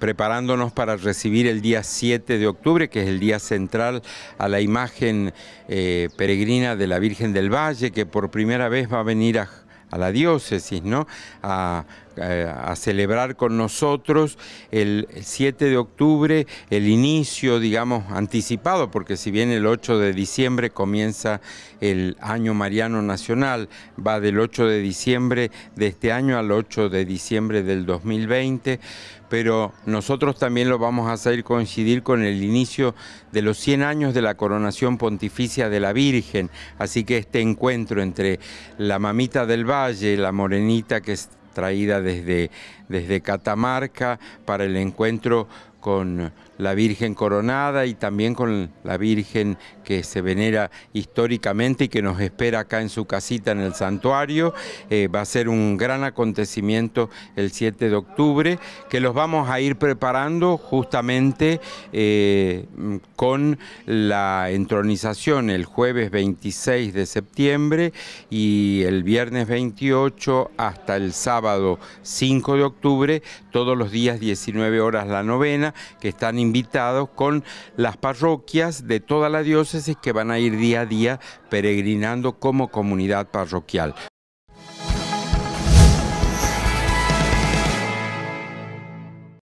preparándonos para recibir el día 7 de octubre, que es el día central a la imagen eh, peregrina de la Virgen del Valle, que por primera vez va a venir a, a la diócesis, ¿no? A eh, a, celebrar con nosotros el 7 de octubre, el inicio, digamos, anticipado, porque si bien el 8 de diciembre comienza el año Mariano Nacional, va del 8 de diciembre de este año al 8 de diciembre del 2020, pero nosotros también lo vamos a hacer coincidir con el inicio de los 100 años de la coronación pontificia de la Virgen, así que este encuentro entre la mamita del valle, la morenita que traída desde, desde Catamarca para el encuentro con la Virgen coronada y también con la Virgen que se venera históricamente y que nos espera acá en su casita en el santuario. Eh, va a ser un gran acontecimiento el 7 de octubre que los vamos a ir preparando justamente eh, con la entronización el jueves 26 de septiembre y el viernes 28 hasta el sábado 5 de octubre, todos los días 19 horas la novena que están invitados con las parroquias de toda la diócesis que van a ir día a día peregrinando como comunidad parroquial.